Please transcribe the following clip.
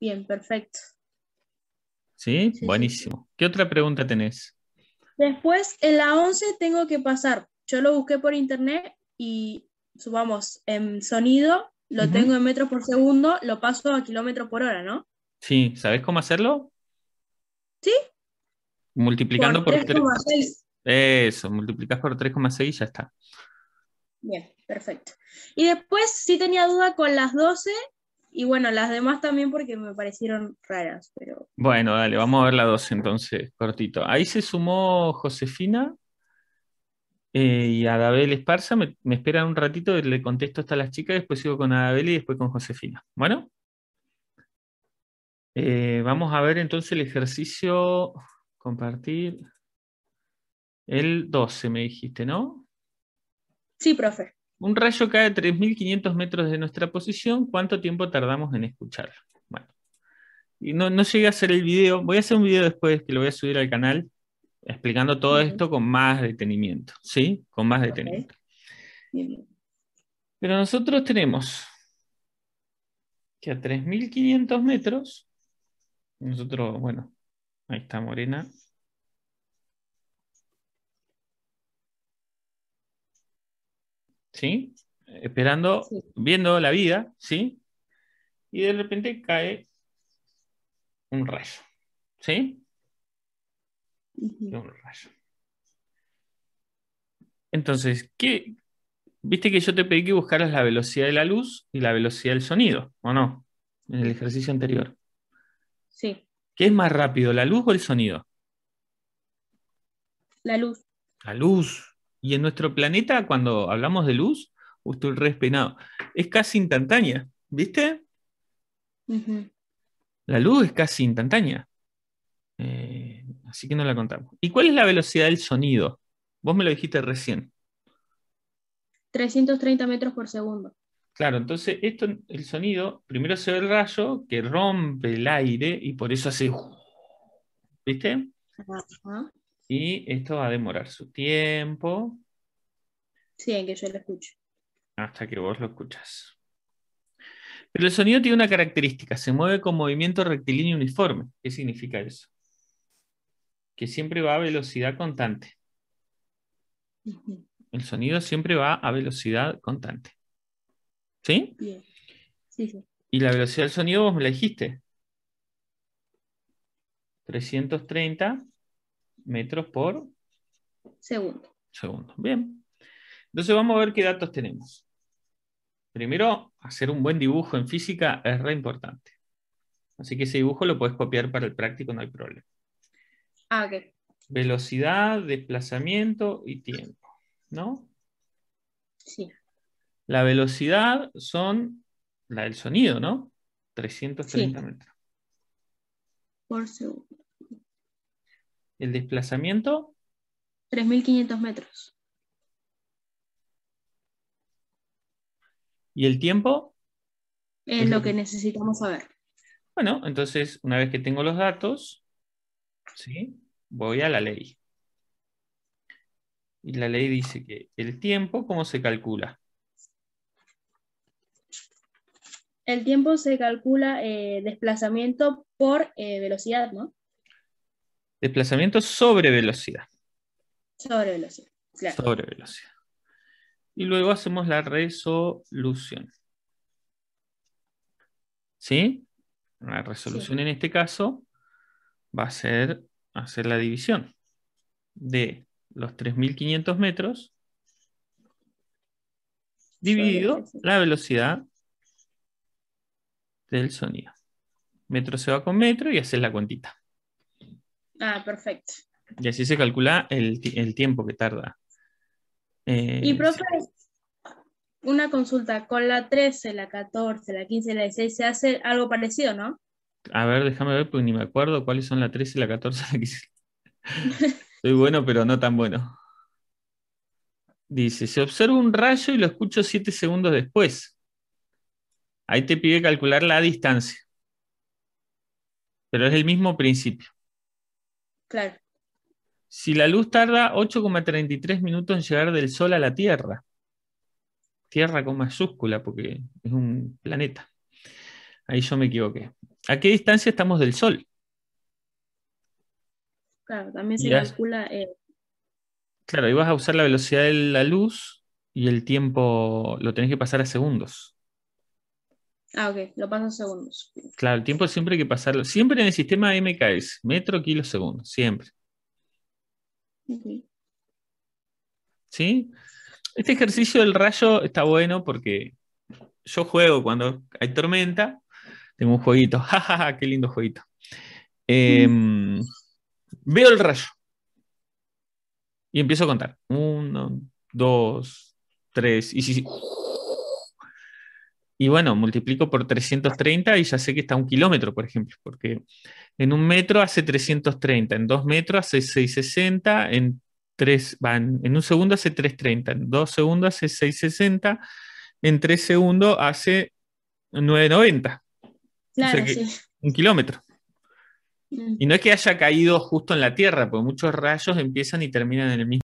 Bien, perfecto. ¿Sí? buenísimo. ¿Qué otra pregunta tenés? Después, en la 11 tengo que pasar. Yo lo busqué por internet y, subamos, en sonido, lo tengo en metros por segundo, lo paso a kilómetros por hora, ¿no? Sí, ¿sabés cómo hacerlo? Sí. Multiplicando por, 3,6. Eso, multiplicás por 3,6 y ya está. Bien, perfecto. Y después sí tenía duda con las 12 y bueno, las demás también porque me parecieron raras, pero... Bueno, dale, vamos a ver la 12 entonces, cortito. Ahí se sumó Josefina eh, y Adabel Esparza. Me, me, esperan un ratito, le contesto hasta las chicas, después sigo con Adabel y después con Josefina. Bueno. Eh, vamos a ver entonces el ejercicio, compartir. El 12 me dijiste, ¿no? Sí, profe. Un rayo cae a 3.500 metros de nuestra posición. ¿Cuánto tiempo tardamos en escucharlo? Bueno, y no, no llegué a hacer el video. Voy a hacer un video después que lo voy a subir al canal explicando todo esto con más detenimiento, ¿sí? Con más detenimiento. Pero nosotros tenemos que a 3.500 metros, nosotros, bueno, ahí está Morena, ¿sí? Esperando, viendo la vida, ¿sí? Y de repente cae un rayo, ¿sí? Un rayo. Entonces, ¿qué? Viste que yo te pedí que buscaras la velocidad de la luz y la velocidad del sonido, ¿o no? En el ejercicio anterior. Sí. ¿Qué es más rápido, la luz o el sonido? La luz. La luz, y en nuestro planeta, cuando hablamos de luz, justo el respenado, es casi instantánea, ¿viste? La luz es casi instantánea. Eh, así que no la contamos. ¿Y cuál es la velocidad del sonido? Vos me lo dijiste recién. 330 metros por segundo. Claro, entonces esto, el sonido, primero se ve el rayo que rompe el aire y por eso hace... ¿Viste? Y esto va a demorar su tiempo. Sí, en que yo lo escucho. Hasta que vos lo escuchas. Pero el sonido tiene una característica, se mueve con movimiento rectilíneo uniforme. ¿Qué significa eso? Que siempre va a velocidad constante. El sonido siempre va a velocidad constante. ¿Sí? Sí, sí. Y la velocidad del sonido vos me la dijiste. 330 metros por segundo. Segundo. Bien. Entonces vamos a ver qué datos tenemos. Primero, hacer un buen dibujo en física es re importante. Así que ese dibujo lo puedes copiar para el práctico, no hay problema. Ah, ok. Velocidad, desplazamiento y tiempo, ¿no? Sí. La velocidad son la del sonido, ¿no? 330 metros. Por segundo. ¿El desplazamiento? 3.500 metros. ¿Y el tiempo? Es lo que necesitamos saber. Bueno, entonces, una vez que tengo los datos, ¿sí? voy a la ley. Y la ley dice que el tiempo, ¿cómo se calcula? El tiempo se calcula eh, desplazamiento por eh, velocidad, ¿no? Desplazamiento sobre velocidad. Sobre velocidad, Sobre velocidad. Y luego hacemos la resolución. ¿Sí? La resolución en este caso va a ser hacer la división de los 3.500 metros dividido la velocidad del sonido. Metro se va con metro y haces la cuentita. Ah, perfecto. Y así se calcula el, tiempo que tarda. Eh, y profe, una consulta con la 13, la 14, la 15, la 16, se hace algo parecido, ¿no? A ver, déjame ver porque ni me acuerdo cuáles son la 13, la 14, la 15. Soy bueno, pero no tan bueno. Dice, se observa un rayo y lo escucho 7 segundos después. Ahí te pide calcular la distancia. Pero es el mismo principio. Claro. Si la luz tarda 8,33 minutos en llegar del Sol a la Tierra, Tierra con mayúscula porque es un planeta. Ahí yo me equivoqué. ¿A qué distancia estamos del Sol? Claro, también se calcula. Eh, claro, y vas a usar la velocidad de la luz y el tiempo lo tenés que pasar a segundos. Ah, ok, lo paso en segundos. Claro, el tiempo siempre hay que pasarlo. Siempre en el sistema MKS, metro, kilo, segundo, siempre. Ok. ¿Sí? Este ejercicio del rayo está bueno porque yo juego cuando hay tormenta. Tengo un jueguito. jajaja, ja, ja, qué lindo jueguito. Em, veo el rayo. Y empiezo a contar. Uno, dos, tres. Y sí. Y bueno, multiplico por 330 y ya sé que está a un kilómetro, por ejemplo, porque en un metro hace 330, en dos metros hace 660, en, tres, van, en un segundo hace 330, en dos segundos hace 660, en tres segundos hace 990. Claro, sí. Un kilómetro. Mm. Y no es que haya caído justo en la Tierra, porque muchos rayos empiezan y terminan en el mismo.